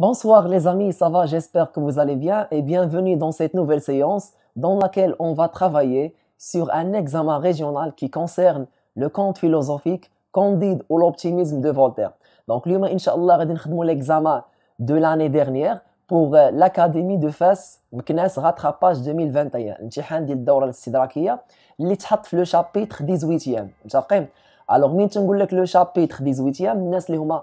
Bonsoir les amis, ça va, j'espère que vous allez bien et bienvenue dans cette nouvelle séance dans laquelle on va travailler sur un examen régional qui concerne le conte philosophique Candide ou l'optimisme de Voltaire. Donc l'humain, Inch'Allah, nous l'examen de l'année dernière pour euh, l'Académie de Fès, Rattrapage 2021. le la الاستدراكية 18 e Alors, le chapitre 18 e اللي هما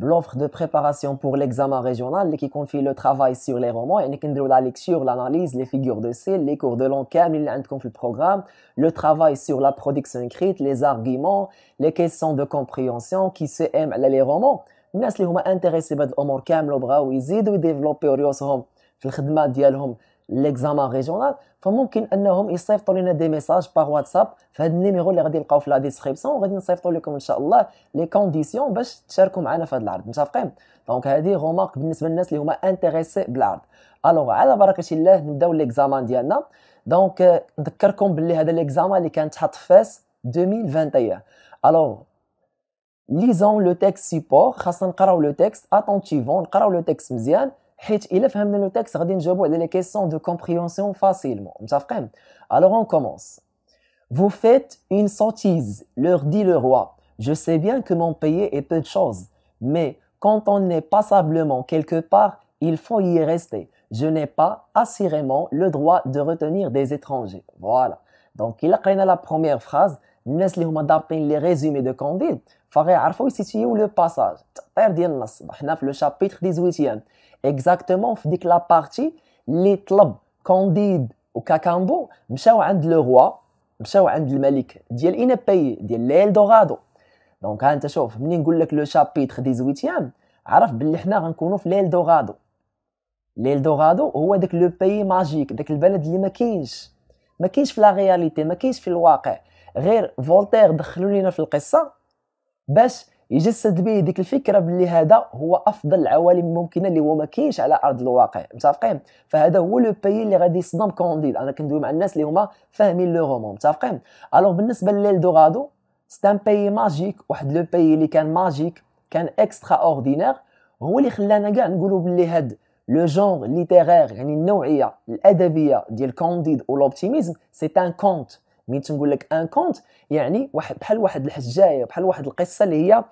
l'offre de préparation pour l'examen régional qui confie le travail sur les romans et la lecture, l'analyse, les figures de style, les cours de langue, le programme, le travail sur la production écrite, les arguments, les questions de compréhension qui se aiment les romans. Les الناس اللي هما par بهاد الامور كامل وبغاو par يديفلوبيو ريوسهم في الخدمه ديالهم ليكزامان ريجيونال فممكن انهم يصيفطوا لنا دي ميساج باغ واتساب في هذا النيميرو اللي غادي نلقاو في لا ديسكريبسيون وغادي نصيفطوا لكم ان شاء الله لي كونديسيون باش تشاركوا معنا في هذا العرض متفقين دونك هذه غومارك بالنسبه للناس اللي هما انتريسي بالعرض الوغ على بركه الله نبداو ليكزامان ديالنا دونك نذكركم باللي هذا ليكزامان اللي كان تحط فاس 2021 الوغ ليزون لو تيكست سيبور خاصنا نقراو لو تيكست اتونتيفون نقراو لو تيكست مزيان il qu'ils ne comprennent le texte, je des questions de compréhension facilement. Vous Alors, on commence. Vous faites une sottise, leur dit le roi. Je sais bien que mon pays est peu de choses. Mais quand on est passablement quelque part, il faut y rester. Je n'ai pas assurément le droit de retenir des étrangers. Voilà. Donc, il a la première phrase. Nous allons les résumés de Candide. Vous allez savoir où le passage. On est dans le chapitre 18e. اكزاكتومون في ديك لابارتي اللي طلب كونديد وكاكامبو مشاو عند لو روا مشاو عند الملك ديال اين باي ديال ليل دورادو دونك ها انت شوف ملي نقول لك لو شابيتر دي زويتيام عرف باللي حنا غنكونوا في ليل دورادو ليل دورادو هو داك لو باي ماجيك داك البلد اللي ما كاينش ما كاينش في لا رياليتي ما كاينش في الواقع غير فولتير دخلوا لينا في القصه باش يجسد به ديك الفكره باللي هذا هو افضل العوالم الممكنه اللي هو ما كاينش على ارض الواقع متفقين فهذا هو لو باي اللي غادي يصدم كونديد انا كندوي مع الناس اللي هما فاهمين لو رومون متفقين الوغ بالنسبه للدورادو سي ان باي ماجيك واحد لو باي اللي كان ماجيك كان اكسترا اوردينير هو اللي خلانا كاع نقولوا باللي هاد لو جونغ ليتيرير يعني النوعيه الادبيه ديال كونديد ولوبتيميزم سي ان كونت مين تنقول لك ان كونت يعني واحد بحال واحد الحجايه بحال واحد القصه اللي هي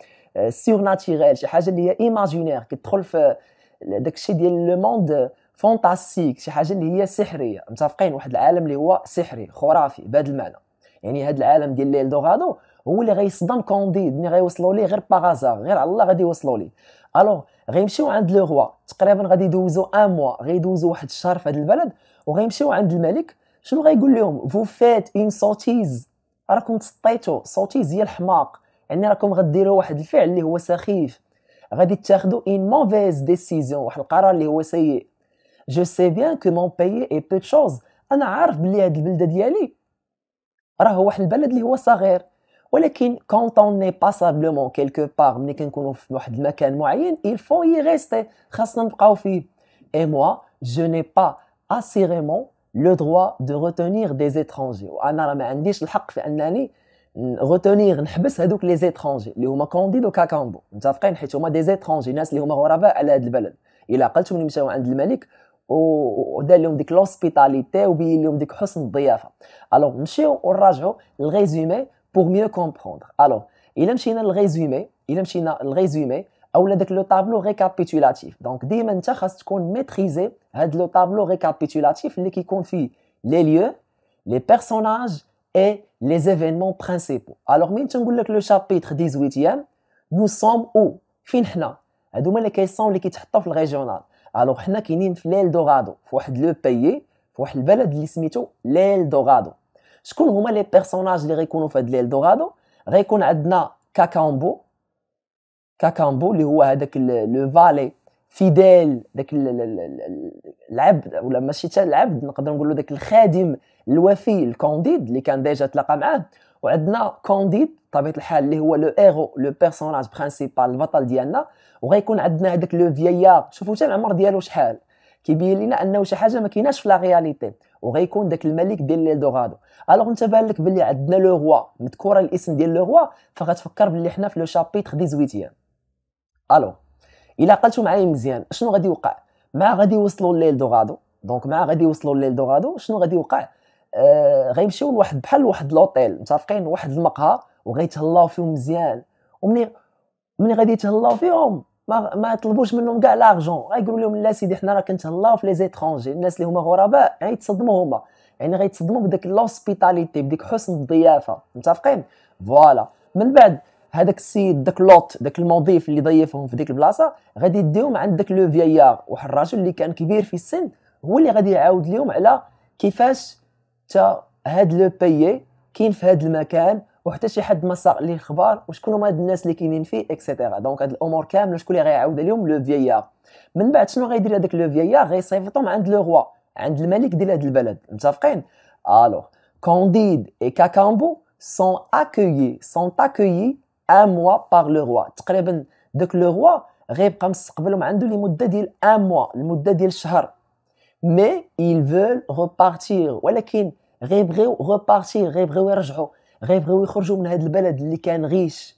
سيغ آه، ناتيريل شي حاجه اللي هي ايماجينير كتدخل في داك الشيء ديال لو موند فونتاستيك شي حاجه اللي هي سحريه متفقين واحد العالم اللي هو سحري خرافي بهذا المعنى يعني هذا العالم ديال ليل دوغادو هو اللي غيصدم كونديد ملي غيوصلوا ليه غير باغازار غير على الله غادي يوصلوا ليه الوغ غيمشيو عند لو روا تقريبا غادي يدوزوا ان موا غيدوزوا واحد الشهر في هذا البلد وغيمشيو عند الملك شنو غايقول لهم فات ان سوتيز راكم تسطيتو سوتيز هي الحماق يعني راكم غديروا واحد الفعل اللي هو سخيف غادي تاخذوا ان موفيز ديسيزيون واحد القرار اللي هو سيء جو سي بيان كو مون باي اي بو تشوز انا عارف بلي هاد البلده ديالي راه واحد البلد اللي هو صغير ولكن كونط اون ني باسابلومون كيلكو بار ملي كنكونوا في واحد المكان معين il faut y rester خاصنا نبقاو فيه اي موا جو ني با اسيغيمون لو دروا دو روتونيغ دي زيترونجي وانا راه ما عنديش الحق في انني روتونيغ نحبس هذوك لي زيترونجي اللي هما كونديد وكاكامبو متفقين حيت هما دي زيترونجي ناس اللي هما غرباء على هذا البلد الا قلتهم ملي مشاو عند الملك ودار لهم ديك لوسبيتاليتي وبين لهم ديك حسن الضيافه الوغ نمشيو ونراجعوا الغيزومي بور ميو كومبروندر الوغ الا مشينا للغيزومي الا مشينا للغيزومي awlak le tableau récapitulatif. donc diima nta khas tkoun maitriser had tableau récapitulatif li kaykon les lieux les personnages et les événements principaux alors men tchngoulak le chapitre 18 nous sommes ou fin hna hadouma li kayssom li qui 7 atto f le régional Alors, hna kaynin f l'el dorado f wa7ed le pays f wa7ed l'bled l'el dorado chkon homa les personnages qui gaykouno f had l'el dorado gaykon 3dna kakambo كاكامبو اللي هو هذاك لو فالي فيديل ذاك العبد ولا ماشي حتى العبد نقدر نقولوا ذاك الخادم الوفي الكونديد اللي كان ديجا تلاقى معاه وعندنا كونديد بطبيعه الحال اللي هو لو ايرو لو بيرسوناج برينسيبال البطل ديالنا وغيكون عندنا هذاك لو فييار شوفوا حتى العمر ديالو شحال كيبين لنا انه شي حاجه ما كايناش في لا رياليتي وغيكون داك الملك ديال دوغادو الوغ انت بان لك بلي عندنا لو روا مذكوره الاسم ديال لو روا فغتفكر بلي حنا في لو شابيتر 18 الو الا عقلتو معايا مزيان شنو غادي يوقع مع غادي يوصلوا الليل دوغادو دونك مع غادي يوصلوا الليل دوغادو شنو غادي يوقع آه غيمشيو لواحد بحال واحد لوطيل متفقين واحد المقهى وغيتهلاو فيهم مزيان ومني ملي غادي يتهلاو فيهم ما ما طلبوش منهم كاع لارجون غايقولوا لهم لا سيدي حنا راه كنتهلاو في لي زيترونجي الناس اللي هما غرباء غيتصدموا هما يعني غيتصدموا بداك لوسبيتاليتي بديك حسن الضيافه متفقين فوالا من بعد هذاك السيد داك لوط داك المضيف اللي ضيفهم في ديك البلاصه غادي يديهم عند داك لو فييار واحد الراجل اللي كان كبير في السن هو اللي غادي يعاود لهم على كيفاش تا هاد لو بيي كاين في هاد المكان وحتى شي حد ما ساق ليه الخبر وشكون هما هاد الناس اللي كاينين فيه اكسيتيرا دونك هاد الامور كامله شكون اللي غيعاود عليهم لو فييار من بعد شنو غيدير هذاك لو فييار غيصيفطهم عند لو روا عند الملك ديال هاد البلد متفقين الو كونديد اي كاكامبو sont accueillis, sont accueillis ان موا باغ لو روا تقريبا داك لو روا غيبقى مستقبلهم عنده لمده ديال ان موا المده ديال شهر مي ايل فول ريبارتير ولكن غيبغيو غوبارتير غيبغيو يرجعوا غيبغيو يخرجوا من هذا البلد اللي كان غيش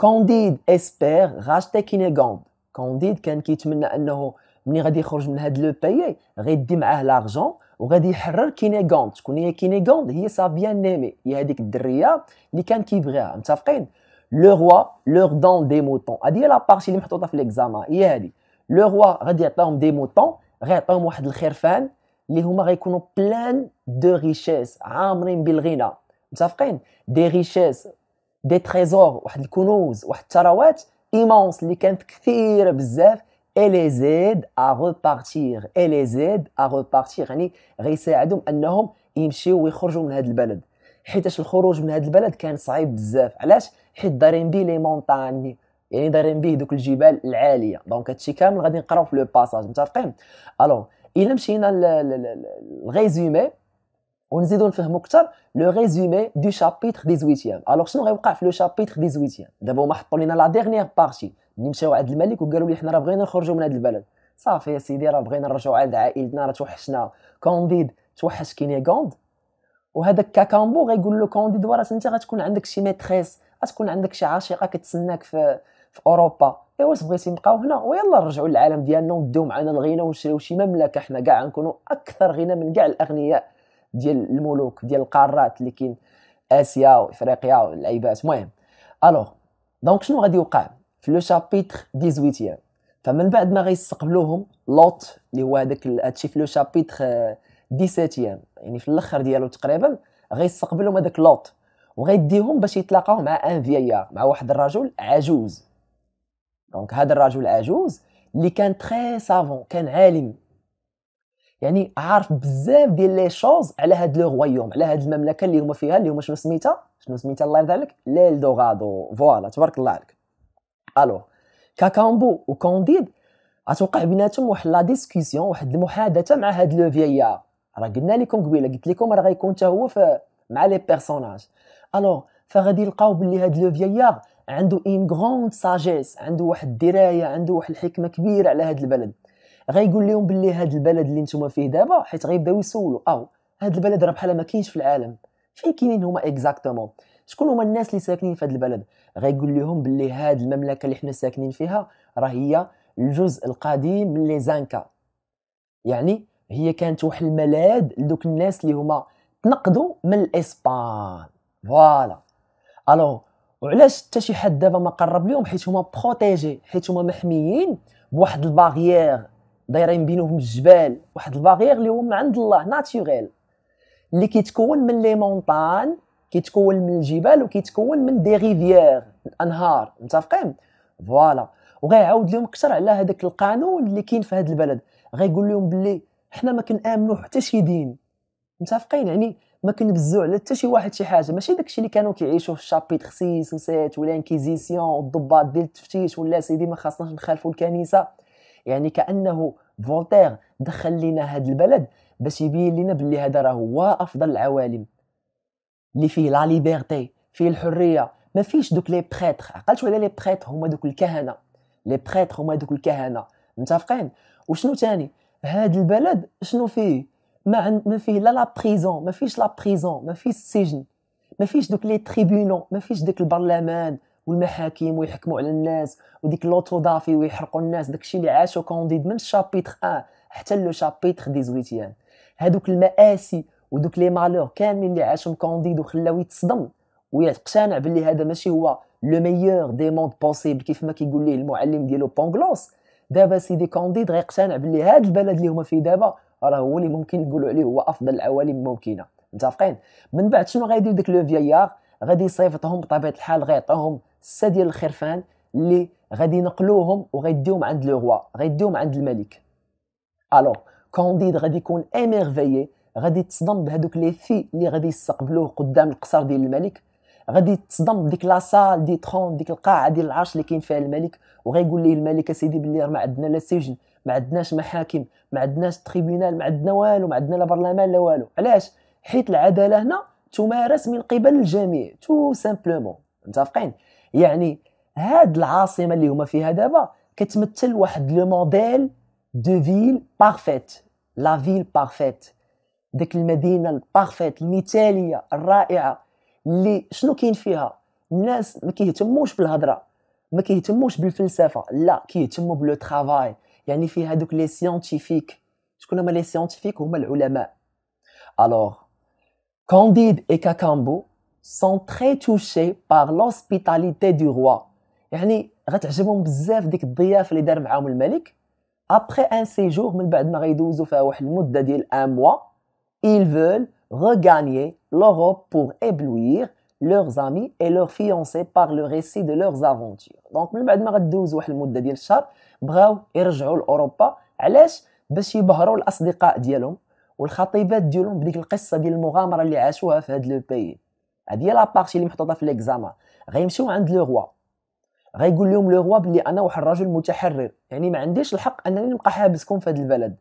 كانديد اسبير غاشتا كينيغون كانديد كان كيتمنى انه ملي غادي يخرج من هذا لو باي غيدي معاه لارجون وغادي يحرر كينيغون شكون هي كينيغون هي سا بيان نيمي هي هذيك الدريه اللي كان كيبغيها متفقين لو روا لور دون دي موطون هذه هي لابارتي اللي محطوطه في ليكزامان هي هذه لو روا غادي يعطيهم دي موطون غيعطيهم واحد الخرفان اللي هما غيكونوا بلان دو ريشيس عامرين بالغنى متفقين دي ريشيس دي تريزور واحد الكنوز واحد الثروات ايمونس اللي كانت كثيره بزاف اي لي زيد ا ريبارتير اي لي زيد ا ريبارتير يعني غيساعدهم انهم يمشيو ويخرجوا من هذا البلد حيتاش الخروج من هذا البلد كان صعيب بزاف علاش حيت دارين بيه لي مونطاني يعني دارين بيه دوك الجبال العاليه دونك هادشي كامل غادي نقراو في لو باساج متفقين الو الا مشينا للغيزومي ونزيدو نفهمو اكثر لو ريزومي دو شابيتر 18 الوغ شنو غيوقع في لو شابيتر 18 دابا هما حطوا لينا لا ديرنيير بارتي ملي مشاو عند الملك وقالوا لي حنا راه بغينا نخرجوا من هذا البلد صافي يا سيدي راه بغينا نرجعوا عند عائلتنا راه توحشنا كونديد توحش كينيغوند وهذاك كاكامبو غيقول له كونديد وراه انت غتكون عندك شي ميتريس غتكون عندك شي عاشقه كتسناك في في اوروبا ايوا بغيتي نبقاو هنا ويلا نرجعوا للعالم ديالنا ونديو معنا الغنى ونشريو شي مملكه حنا كاع نكونوا اكثر غنى من كاع الاغنياء ديال الملوك ديال القارات اللي كاين اسيا وافريقيا والعيبات المهم الوغ دونك شنو غادي يوقع في لو شابيتر 18 فمن بعد ما غيستقبلوهم لوط اللي هو هذاك هادشي في لو شابيتر 17 آه، يعني في الاخر ديالو تقريبا غيستقبلهم هذاك لوط وغيديهم باش يتلاقاو مع ان فييار مع واحد الرجل عجوز دونك هذا الرجل العجوز اللي كان تري سافون كان عالم يعني عارف بزاف ديال لي شوز على هاد لو رويوم على هاد المملكه اللي هما فيها اللي هما شنو سميتها شنو سميتها الله يرضى عليك دوغادو فوالا تبارك الله عليك الو كاكامبو وكونديد غتوقع بيناتهم واحد لا ديسكسيون واحد المحادثه مع هاد لو فييار راه قلنا لكم قبيله قلت لكم راه غيكون حتى هو ف مع لي بيرسوناج الوغ فغادي يلقاو باللي هاد لو فييار عنده اون غروند ساجيس عنده واحد الدرايه عنده واحد الحكمه كبيره على هاد البلد غايقول لهم باللي هاد البلد اللي نتوما فيه دابا حيت غيبداو يسولوا او هاد البلد راه بحال ما كاينش في العالم فين كاينين هما اكزاكتومون شكون هما الناس اللي ساكنين في هاد البلد غايقول لهم باللي هاد المملكه اللي حنا ساكنين فيها راه هي الجزء القديم من لي زانكا يعني هي كانت واحد الملاذ لدوك الناس اللي هما تنقدوا من الاسبان فوالا الو وعلاش حتى شي حد دابا ما قرب لهم حيت هما بروتيجي حيت هما محميين بواحد الباغيير دايرين بينهم الجبال واحد الباغيير اللي هو من عند الله ناتوريل اللي كيتكون من لي مونطان كيتكون من الجبال وكيتكون من دي ريفيير الانهار متفقين فوالا وغيعاود لهم اكثر على هذاك القانون اللي كاين في هذا البلد غيقول لهم بلي حنا ما كنامنوا حتى شي دين متفقين يعني ما كنبزو على حتى شي واحد شي حاجه ماشي داكشي اللي كانوا كيعيشوا في الشابيت 6 و 7 ولا انكيزيسيون والضباط ديال التفتيش ولا سيدي ما خاصناش نخالفوا الكنيسه يعني كانه فولتير دخل لنا هذا البلد باش يبين لنا باللي هذا راه هو افضل العوالم اللي فيه لا ليبرتي فيه الحريه ما فيش دوك لي بريتر عقلت على لي بريتر هما دوك الكهنه لي بريتر هما دوك الكهنه متفقين وشنو تاني هاد البلد شنو فيه ما عند ما فيه لا لا بريزون ما فيش لا بريزون ما فيش السجن ما فيش دوك لي تريبونو ما فيش داك البرلمان والمحاكم ويحكموا على الناس وديك لوطو دافي ويحرقوا الناس داكشي اللي عاشو كونديد من شابيتر 1 حتى لو شابيتر 18 هادوك المآسي ودوك لي مالور كاملين اللي عاشهم كونديد وخلاو يتصدم ويقتنع باللي هذا ماشي هو لو ميور دي موند بوسيبل كيف ما كيقول ليه المعلم ديالو بونغلوس دابا سيدي كونديد غيقتنع باللي هاد البلد اللي هما فيه دابا راه هو اللي ممكن نقولوا عليه هو افضل العوالم ممكنه متفقين من بعد شنو غيدير ديك لو فييار غادي يصيفطهم بطبيعه الحال غيعطيهم سته ديال الخرفان اللي غادي ينقلوهم وغيديهم عند لو روا غيديهم عند الملك الوغ كونديد غادي يكون اميرفيي غادي تصدم بهذوك لي في اللي غادي يستقبلوه قدام القصر ديال الملك غادي تصدم بديك لا سال دي ترون ديك القاعه ديال العرش اللي كاين فيها الملك وغيقول ليه الملك اسيدي بلي راه ما عندنا لا سجن ما عندناش محاكم ما عندناش تريبينال ما عندنا والو ما عندنا لا برلمان لا والو علاش حيت العداله هنا تمارس من قبل الجميع تو سامبلومون متفقين يعني هاد العاصمه اللي هما فيها دابا كتمثل واحد لو موديل دو فيل بارفيت لا فيل بارفيت ديك المدينه البارفيت المثاليه الرائعه اللي شنو كاين فيها الناس ما كيهتموش بالهضره ما كيهتموش بالفلسفه لا كيهتموا بلو ترافاي يعني scientifiques, لي سيانتيفيك شكون هما لي سيانتيفيك هما العلماء alors Candide et Cacambo sont très touchés par l'hospitalité du roi يعني غتعجبهم بزاف ديك الضيافه اللي دار معاهم الملك ils veulent regagner l'Europe pour éblouir leurs amis et leurs fiancés par le récit de leurs aventures دونك من بعد ما غدوز واحد المده ديال الشهر بغاو يرجعوا لاوروبا علاش باش يبهروا الاصدقاء ديالهم والخطيبات ديالهم بديك القصه ديال المغامره اللي عاشوها في هاد لو بي هادي لا بارتي اللي محطوطه في ليكزامان غيمشيو عند لو روا غيقول لهم لو روا بلي انا واحد الرجل متحرر يعني ما عنديش الحق انني نبقى حابسكم في هاد البلد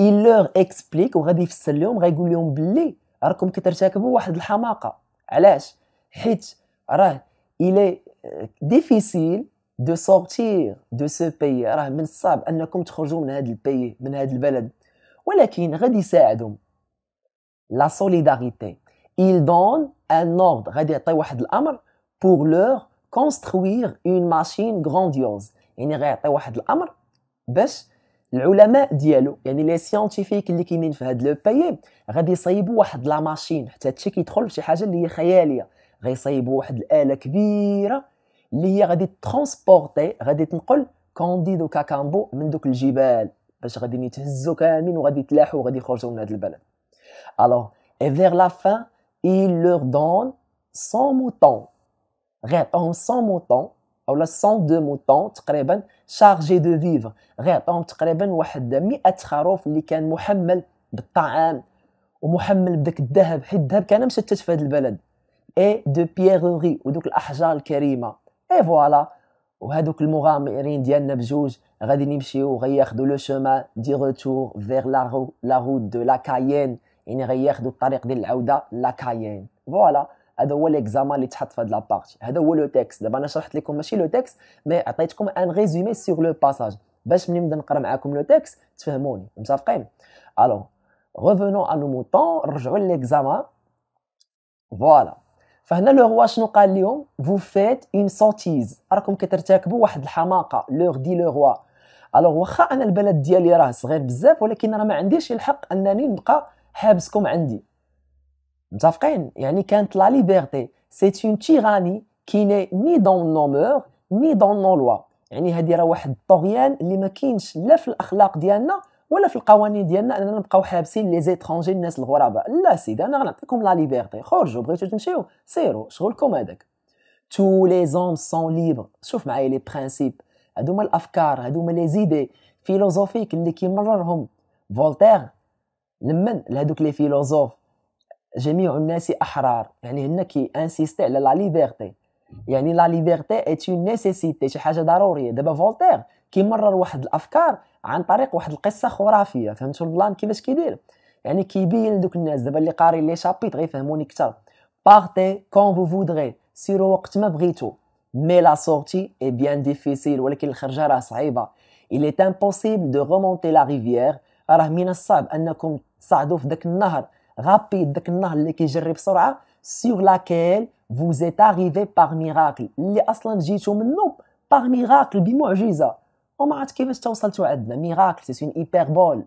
il leur explique وغادي يفسر لهم غيقول لهم بلي راكم كترتكبوا واحد الحماقه علاش حيت راه الي ديفيسيل دو سورتير دو سو بي راه من الصعب انكم تخرجوا من هذا البيي من هذا البلد ولكن غادي يساعدهم لا سوليداريتي il donne un ordre غادي يعطي واحد الامر pour leur construire une machine grandiose يعني غيعطي واحد الامر باش العلماء ديالو يعني لي سيانتيفيك اللي كاينين في هذا لو بايي غادي يصايبوا واحد لا ماشين حتى هادشي كيدخل في شي حاجه اللي هي خياليه غيصايبوا واحد الاله كبيره اللي هي غادي ترونسبورتي غادي تنقل كانديد كاكامبو من دوك الجبال باش غادي يتهزوا كاملين وغادي يتلاحوا وغادي يخرجوا من هذا البلد الوغ اي فيغ لا فان il leur donne 100 moutons غيعطيهم 100 موطون او لا دو موطون تقريبا شارجي دو فيفر عطاهم تقريبا واحد 100 خروف اللي كان محمل بالطعام ومحمل بداك الذهب حيت الذهب كان مشتت في هذا البلد اي دو بيغوغي ودوك الاحجار الكريمه اي فوالا وهذوك المغامرين ديالنا بجوج غادي يمشيو غياخذوا لو شومان دي روتور فيغ لا رو لا روت دو لا كايين يعني غياخذوا الطريق ديال العوده لا كايين فوالا هذا هو ليكزامان اللي تحط في هاد لابارتي هذا هو لو تيكست دابا انا شرحت لكم ماشي لو تيكست مي عطيتكم ان ريزومي سيغ لو باساج باش ملي نبدا نقرا معاكم لو تيكست تفهموني متفقين الو revenons ا نو موطون نرجعوا لليكزامان فوالا فهنا لو روا شنو قال لهم فو فيت اون سوتيز راكم كترتكبوا واحد الحماقه لوغ دي لو روا الوغ واخا انا البلد ديالي راه صغير بزاف ولكن راه ما عنديش الحق انني نبقى حابسكم عندي متفقين يعني كانت لا ليبرتي سي اون تيراني كي ني دون نو مور ني دون نو لوا يعني هذه راه واحد الطغيان اللي ما كاينش لا في الاخلاق ديالنا ولا في القوانين ديالنا اننا نبقاو حابسين لي زيترونجي الناس الغرباء لا سيدي انا غنعطيكم لا ليبرتي خرجوا بغيتو تمشيو سيروا شغلكم هذاك تو لي زوم سون ليبر شوف معايا لي برينسيپ هادوما الافكار هادوما لي زيدي فيلوزوفيك اللي كيمررهم فولتير لمن لهذوك لي فيلوزوف جميع الناس احرار يعني هنا كي انسيستي على لا ليبرتي يعني لا ليبرتي اي اون نيسيسيتي شي حاجه ضروريه دابا فولتير كيمرر واحد الافكار عن طريق واحد القصه خرافيه فهمتوا البلان كيفاش كيدير يعني كيبين دوك الناس دابا اللي قاري لي شابيت غيفهموني اكثر بارتي كون فو فودغي سيرو وقت ما بغيتو مي لا سورتي اي بيان ديفيسيل ولكن الخرجه راه صعيبه il est impossible de remonter la rivière راه من الصعب انكم تصعدوا في داك النهر rapide, sur laquelle vous êtes arrivé par miracle. Les non, par miracle, bimou, miracle, c'est une hyperbole.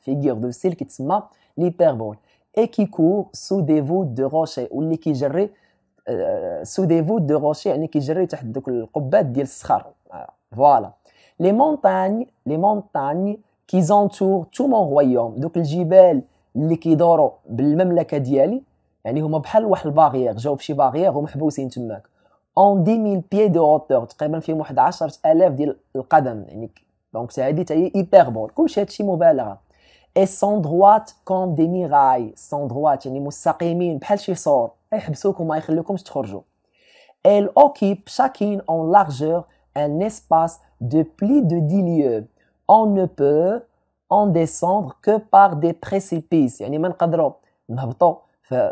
figure de silk, l'hyperbole. Et qui court sous des voûtes de roche. Euh, sous des voûtes de rochers. et est qui gérer, tu as dit, tu voilà les montagnes les qui qui اللي كيدوروا بالمملكه ديالي يعني هما بحال واحد الباغيير جاو فشي باغيير ومحبوسين تماك اون ميل بيي دو هوتور تقريبا فيهم واحد 10000 ديال القدم يعني دونك هادي حتى هي بول كلشي هادشي مبالغه اي سون دروات كوم دي ميراي سون دروات يعني مستقيمين بحال شي صور يحبسوك وما يخلوكمش تخرجوا elles اوكيب شاكين اون لارجور ان اسباس دو بلي دو دي ليو اون نو بو en descendre que par des précipices يعني ما نقدروا نهبطوا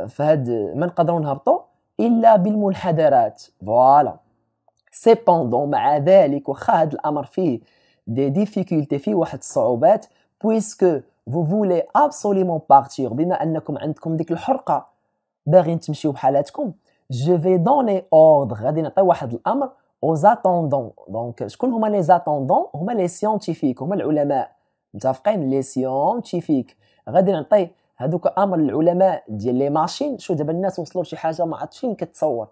في هاد ما نقدروا نهبطوا الا بالمنحدرات فوالا Cependant, مع ذلك الامر فيه فيه واحد الصعوبات puisque vous voulez absolument partir, بما انكم عندكم ديك الحرقه باغيين تمشيو aux attendants. Donc, شكون هما les attendants les scientifiques les العلماء متفقين لي سيونتيفيك غادي نعطي هذوك امر العلماء ديال لي ماشين شو دابا الناس وصلوا لشي حاجه ما عرفتش فين كتصور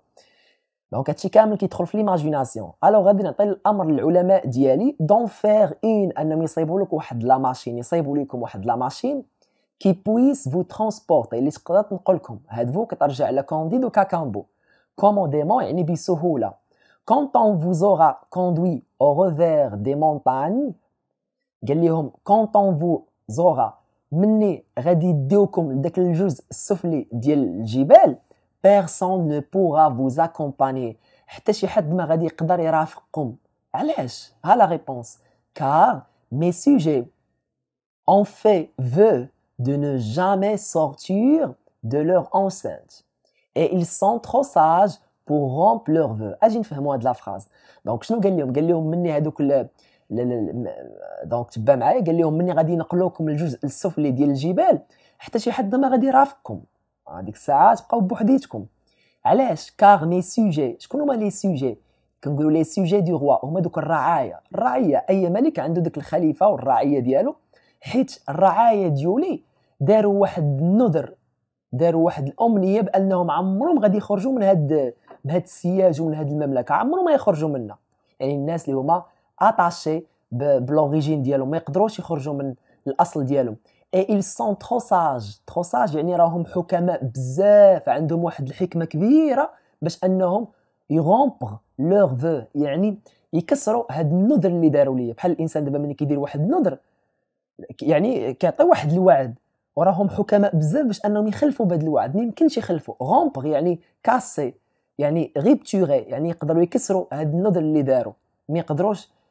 دونك هادشي كامل كيدخل في ليماجيناسيون الو غادي نعطي الامر للعلماء ديالي دون فيغ اون انهم يصيبوا لك واحد لا ماشين يصيبوا لكم واحد لا ماشين كي بويس فو ترونسبورتي اللي تقدر تنقل لكم هاد فو كترجع لكونديد وكاكامبو كوموديمون يعني بسهوله كونت اون زورا كوندوي او ريفير دي مونتاني Quand on vous aura mené à la fin de la journée, personne ne pourra vous accompagner. Je vais vous dire il vous puissiez vous accompagner. Allez, à la réponse car mes sujets ont fait vœu de ne jamais sortir de leur enceinte. Et ils sont trop sages pour rompre leurs vœux. Ajoutez-moi la phrase. Donc, je vais vous dire il faut que vous puissiez vous accompagner. دونك تبع معايا قال لهم مني غادي نقلوكم الجزء السفلي ديال الجبال حتى شي حد ما غادي يرافقكم آه، هذيك الساعه تبقاو بوحديتكم علاش كاغ لي سوجي شكون هما لي سوجي كنقولوا لي سوجي دو روا هما دوك الرعايا الرعيه اي ملك عنده داك الخليفه والرعيه ديالو حيت الرعايا ديولي داروا واحد النذر داروا واحد الامنيه بانهم عمرهم غادي يخرجوا من هاد من هاد السياج ومن هاد المملكه عمرهم ما يخرجوا منها يعني الناس اللي هما اتاشي بلوريجين ديالهم ما يقدروش يخرجوا من الاصل ديالهم اي ايل سون ترو ساج ترو ساج يعني راهم حكماء بزاف عندهم واحد الحكمه كبيره باش انهم يغومبغ لوغ فو يعني يكسروا هاد النذر اللي داروا ليا بحال الانسان دابا ملي كيدير واحد النذر يعني كيعطي واحد الوعد وراهم حكماء بزاف باش انهم يخلفوا بهذا الوعد ما يمكنش يخلفوا غومبغ يعني كاسي يعني غيبتوري يعني يقدروا يكسروا هاد النذر اللي داروا ما يقدروش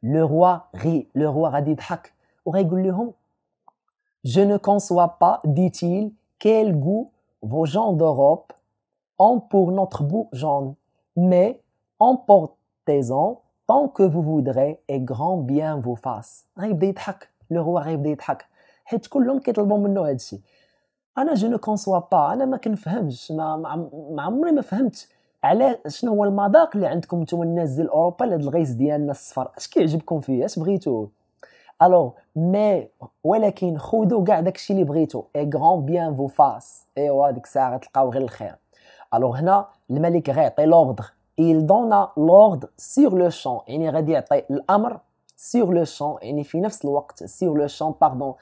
Le roi rit, le roi radit hak. Ou régulé hum. Je ne conçois pas, dit-il, quel goût vos gens d'Europe ont pour notre bougeon. Mais emportez-en tant que vous voudrez et grand bien vous fasse. Le roi radit hak. Et le roi qui est le bon, il est ici. je ne conçois pas. Anna, je ne peux pas me faire. Je ne peux pas me على شنو هو المذاق اللي عندكم نتوما الناس ديال اوروبا لهاد الغيس ديالنا الصفر اش كيعجبكم فيه اش بغيتوه الو مي ولكن خذوا كاع داكشي اللي بغيتو اي غران بيان فو فاس ايوا ديك الساعه غتلقاو غير الخير الو هنا الملك غيعطي لوردر il donne l'ordre sur le champ يعني غادي يعطي الامر sur le champ يعني في نفس الوقت sur le champ pardon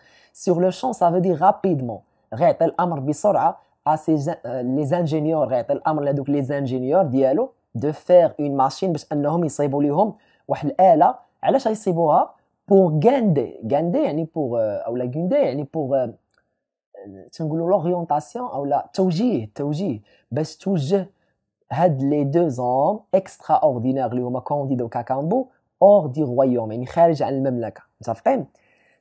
sur le champ ça veut dire rapidement غيعطي الامر بسرعه سي لي زانجينيور غيعطي الامر لهذوك لي زانجينيور ديالو دو فير اون ماشين باش انهم يصيبوا ليهم واحد الاله علاش غيصيبوها بور غاندي غاندي يعني بور اولا غوندي يعني بور تنقولوا لورينتاسيون اولا التوجيه التوجيه باش توجه هاد لي دو زوم اكسترا اوردينير اللي هما كونديد وكاكامبو اور دي رويوم يعني خارج عن المملكه متفقين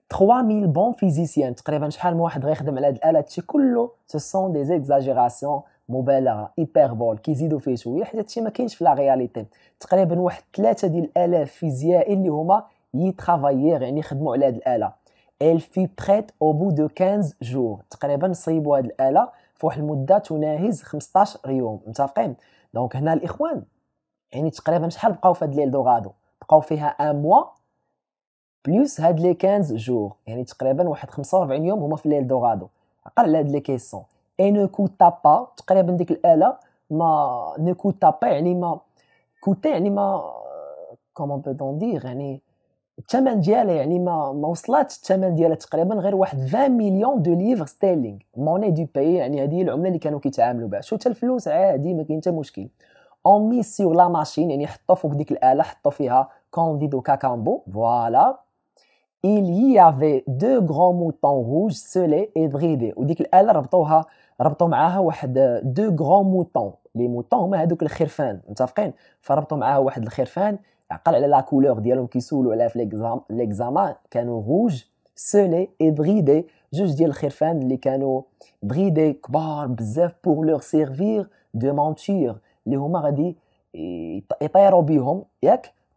3000 بون فيزيسيان تقريبا شحال من واحد غيخدم على هاد الاله هادشي كله سو سون دي زيكزاجيراسيون مبالغه ايبربول كيزيدوا فيه شويه حيت هادشي ما كاينش في لا رياليتي تقريبا واحد ثلاثه ديال الالاف فيزيائي اللي هما يي ترافاييغ يعني يخدموا على هاد الاله ايل في بريت او بو دو 15 jours تقريبا صيبوا هاد الاله في واحد المده تناهز 15 يوم متفقين دونك هنا الاخوان يعني تقريبا شحال بقاو في هاد ليل دوغادو بقاو فيها ان موا بلوس هاد لي 15 جور يعني تقريبا واحد 45 يوم هما في ليلدوغادو عقل على هاد لي كيسون اي نو كوتا با تقريبا ديك الاله ما نو كوتا با يعني ما كوتا يعني ما كومون بو دير يعني الثمن ديالها يعني ما ما وصلات الثمن ديالها تقريبا غير واحد 20 مليون دو ليفر ستيرلينغ موني دو باي يعني هذه العمله اللي كانوا كيتعاملوا بها شو حتى الفلوس عادي ما كاين حتى مشكل اون ميسيو لا ماشين يعني حطوا فوق ديك الاله حطوا فيها كونديدو كاكامبو فوالا il y avait deux grands moutons rouges سولي et bridés وديك الاله ربطوها ربطوا معاها واحد دو غران موطون لي موطون هما هذوك الخرفان متفقين فربطوا معاها واحد الخرفان عقل على لا كولور ديالهم كيسولوا عليها في ليكزامان كانوا روج سولي اي بريدي جوج ديال الخرفان اللي كانوا بريدي كبار بزاف بور لور سيرفير دو مونتير اللي هما غادي يطيروا بيهم ياك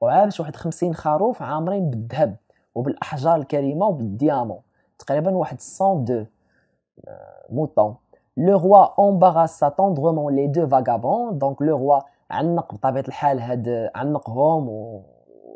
وعابس واحد خمسين خروف عامرين بالذهب وبالاحجار الكريمه وبالديامون تقريبا واحد 102 آه، موطون لو روا embarrassa tendrement لي دو فاغابون دونك لو روا عنق بطبيعه الحال هاد عنقهم و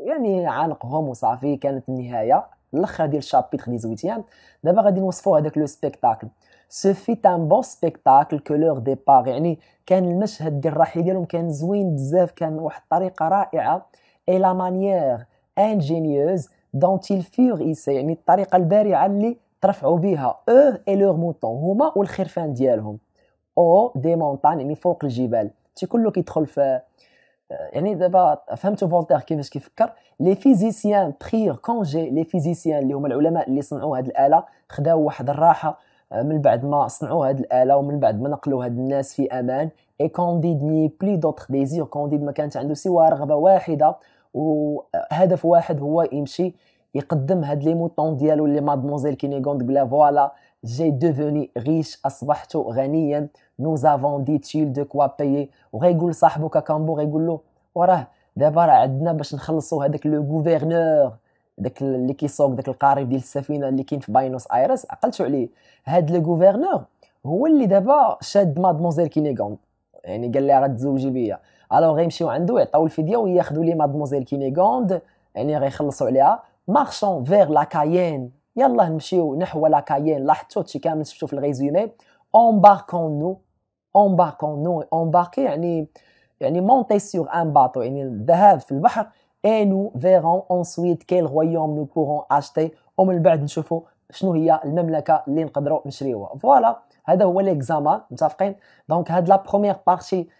يعني عانقهم وصافي كانت النهايه الاخر ديال الشابيتر دي زويتيان دابا غادي نوصفوا هذاك لو سبيكتاكل سو فيت ان بون سبيكتاكل كو لوغ ديباغ يعني كان المشهد ديال الرحيل ديالهم كان زوين بزاف كان واحد الطريقه رائعه et la manière ingénieuse dont ils furent hissés يعني الطريقة البارعة اللي ترفعوا بها eux اي leur mouton هما والخرفان ديالهم او دي مونطان يعني فوق الجبال تي كله كيدخل في يعني دابا فهمتوا فولتير كيفاش كيفكر لي فيزيسيان بخير كونجي لي فيزيسيان اللي هما العلماء اللي صنعوا هاد الاله خداو واحد الراحه آه، من بعد ما صنعوا هاد الاله ومن بعد ما نقلوا هاد الناس في امان اي كونديد ني بلي دوتر ديزير كونديد ما كانت عنده سوى رغبه واحده وهدف واحد هو يمشي يقدم هاد لي موطون ديالو اللي مادموزيل كينيغوند بلا فوالا جي دوفوني غيش اصبحت غنيا نو زافون دي تيل دو كوا بايي وغيقول صاحبو كاكامبو غيقول له وراه دابا راه عندنا باش نخلصوا هذاك لو غوفيرنور داك اللي كيسوق داك القارب ديال السفينه اللي كاين في باينوس ايرس عقلتو عليه هاد لو غوفيرنور هو اللي دابا شاد مادموزيل كينيغوند يعني قال لها غتزوجي بيا الوغ غيمشيو عنده يعطيو الفديه وياخذوا لي مادموزيل كينيغوند يعني غيخلصوا عليها مارشون فيغ لا كايين يلاه نمشيو نحو لا كايين لاحظتوا هادشي كامل شفتوا في الريزومي امباركون نو امباركون نو امباركي يعني يعني مونتي سيغ ان باطو يعني الذهاب في البحر اي نو فيرون انسويت كيل رويوم نو بورون اشتي ومن بعد نشوفوا شنو هي المملكه اللي نقدروا نشريوها فوالا هذا هو ليكزامان متفقين دونك هاد لا بروميير بارتي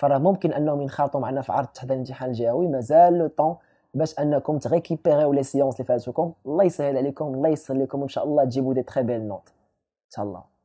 فراه ممكن انهم ينخرطوا معنا في عرض تحضير الامتحان الجهوي مازال لو طون باش انكم تريكيبيريو لي سيونس اللي فاتوكم الله يسهل عليكم الله يسهل لكم ان شاء الله تجيبوا دي تري بيل نوت ان شاء الله